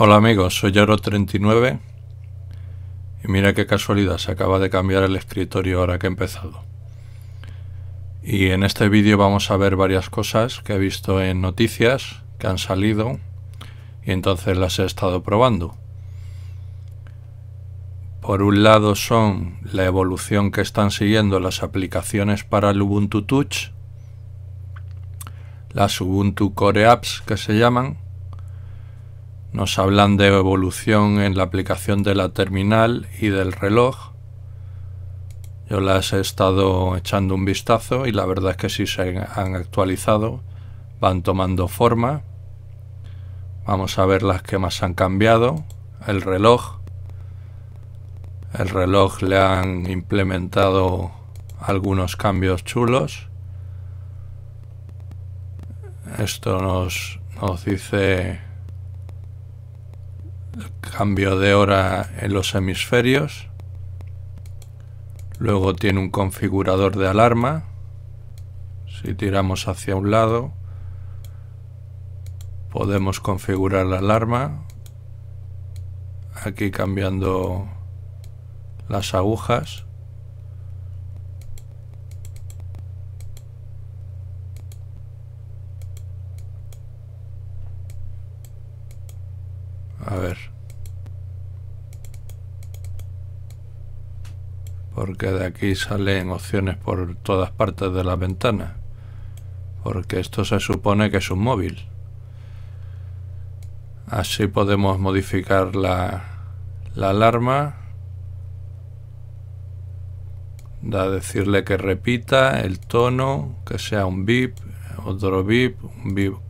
Hola amigos, soy Oro39 y mira qué casualidad, se acaba de cambiar el escritorio ahora que he empezado. Y en este vídeo vamos a ver varias cosas que he visto en noticias que han salido y entonces las he estado probando. Por un lado son la evolución que están siguiendo las aplicaciones para el Ubuntu Touch, las Ubuntu Core Apps que se llaman, nos hablan de evolución en la aplicación de la terminal y del reloj. Yo las he estado echando un vistazo y la verdad es que sí se han actualizado, van tomando forma. Vamos a ver las que más han cambiado. El reloj. El reloj le han implementado algunos cambios chulos. Esto nos, nos dice cambio de hora en los hemisferios. Luego tiene un configurador de alarma. Si tiramos hacia un lado, podemos configurar la alarma. Aquí cambiando las agujas. porque de aquí salen opciones por todas partes de la ventana porque esto se supone que es un móvil. Así podemos modificar la, alarma, da decirle que repita el tono, que sea un bip, otro bip, un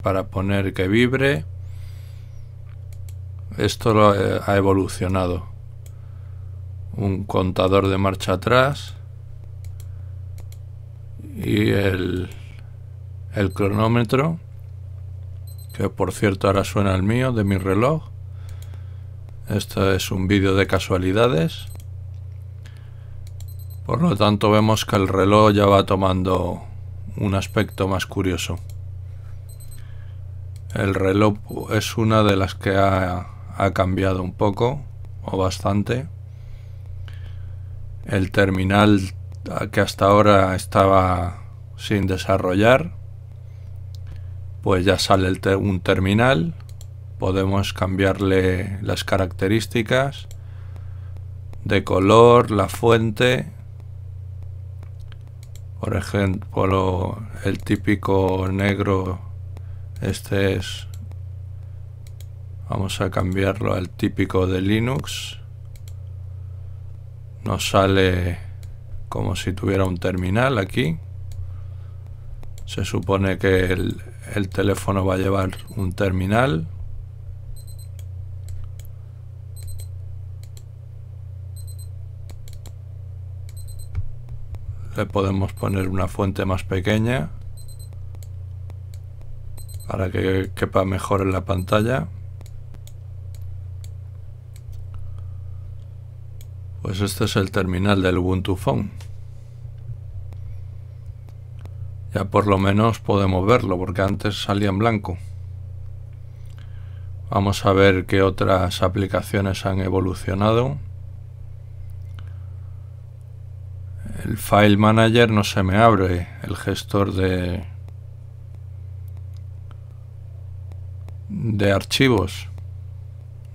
para poner que vibre. Esto lo, eh, ha evolucionado un contador de marcha atrás y el, cronómetro que por cierto ahora suena el mío de mi reloj esto es un vídeo de casualidades por lo tanto vemos que el reloj ya va tomando un aspecto más curioso el reloj es una de las que ha cambiado un poco o bastante el terminal que hasta ahora estaba sin desarrollar pues ya sale un terminal podemos cambiarle las características de color, la fuente por ejemplo el típico negro este es vamos a cambiarlo al típico de Linux nos sale como si tuviera un terminal aquí. Se supone que el, el teléfono va a llevar un terminal. Le podemos poner una fuente más pequeña para que quepa mejor en la pantalla. Pues este es el terminal del Ubuntu Phone. Ya por lo menos podemos verlo, porque antes salía en blanco. Vamos a ver qué otras aplicaciones han evolucionado. El File Manager no se me abre, el gestor de, de archivos.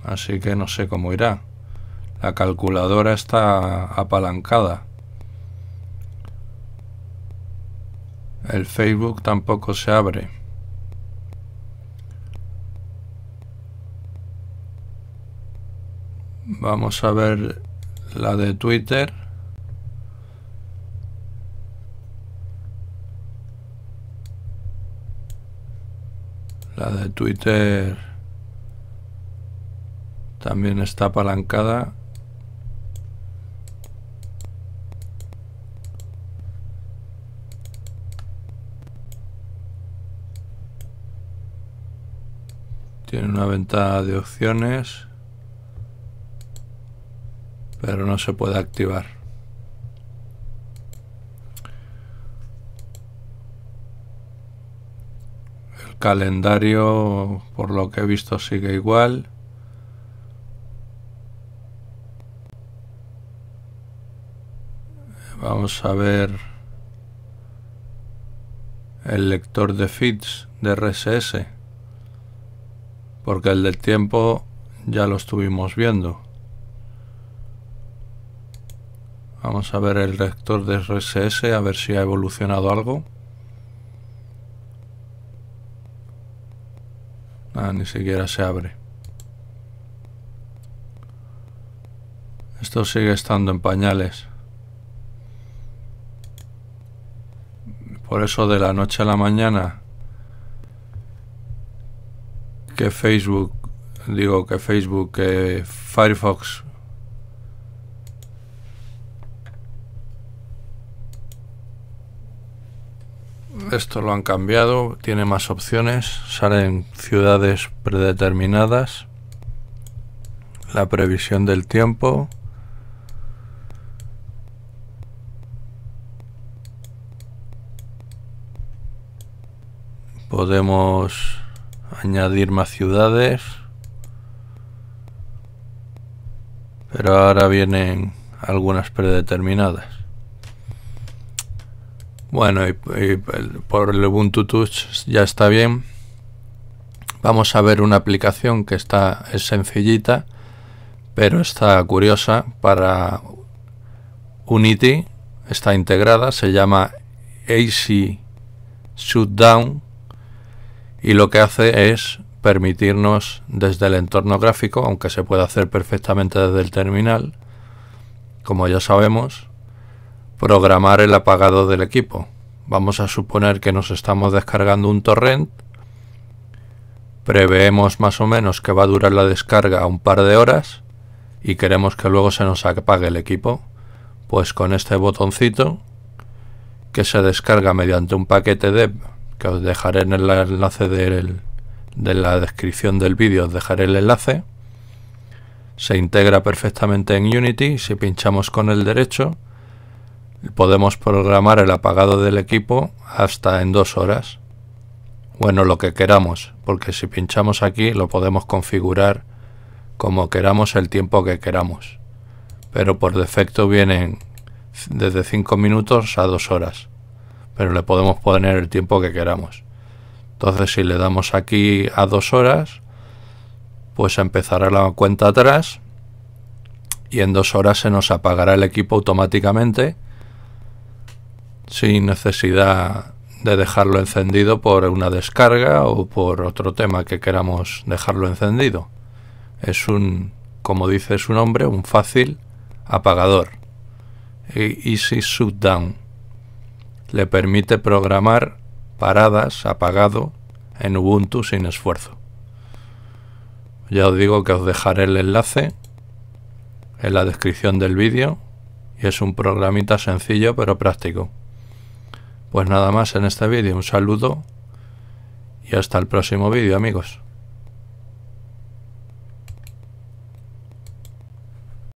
Así que no sé cómo irá. La calculadora está apalancada. El Facebook tampoco se abre. Vamos a ver la de Twitter. La de Twitter también está apalancada. Tiene una ventana de opciones, pero no se puede activar. El calendario, por lo que he visto, sigue igual. Vamos a ver el lector de feeds de RSS porque el del tiempo ya lo estuvimos viendo. Vamos a ver el rector de RSS, a ver si ha evolucionado algo. Ah, ni siquiera se abre. Esto sigue estando en pañales. Por eso de la noche a la mañana Facebook, digo que Facebook, que Firefox esto lo han cambiado, tiene más opciones, salen ciudades predeterminadas, la previsión del tiempo, podemos añadir más ciudades. Pero ahora vienen algunas predeterminadas. Bueno, y, por el Ubuntu Touch ya está bien. Vamos a ver una aplicación que está sencillita, pero está curiosa para Unity. Está integrada, se llama AC Shutdown y lo que hace es permitirnos desde el entorno gráfico, aunque se puede hacer perfectamente desde el terminal, como ya sabemos, programar el apagado del equipo. Vamos a suponer que nos estamos descargando un torrent, preveemos más o menos que va a durar la descarga un par de horas y queremos que luego se nos apague el equipo. Pues con este botoncito que se descarga mediante un paquete dev que os dejaré en el enlace de la descripción del vídeo, os dejaré el enlace. Se integra perfectamente en Unity, si pinchamos con el derecho podemos programar el apagado del equipo hasta en dos horas. Bueno, lo que queramos, porque si pinchamos aquí lo podemos configurar como queramos el tiempo que queramos. Pero por defecto vienen desde 5 minutos a 2 horas pero le podemos poner el tiempo que queramos. Entonces si le damos aquí a dos horas, pues empezará la cuenta atrás y en dos horas se nos apagará el equipo automáticamente sin necesidad de dejarlo encendido por una descarga o por otro tema que queramos dejarlo encendido. Es un, como dice su nombre, un fácil apagador. Easy Shutdown le permite programar paradas apagado en Ubuntu sin esfuerzo. Ya os digo que os dejaré el enlace en la descripción del vídeo y es un programita sencillo pero práctico. Pues nada más en este vídeo, un saludo y hasta el próximo vídeo amigos.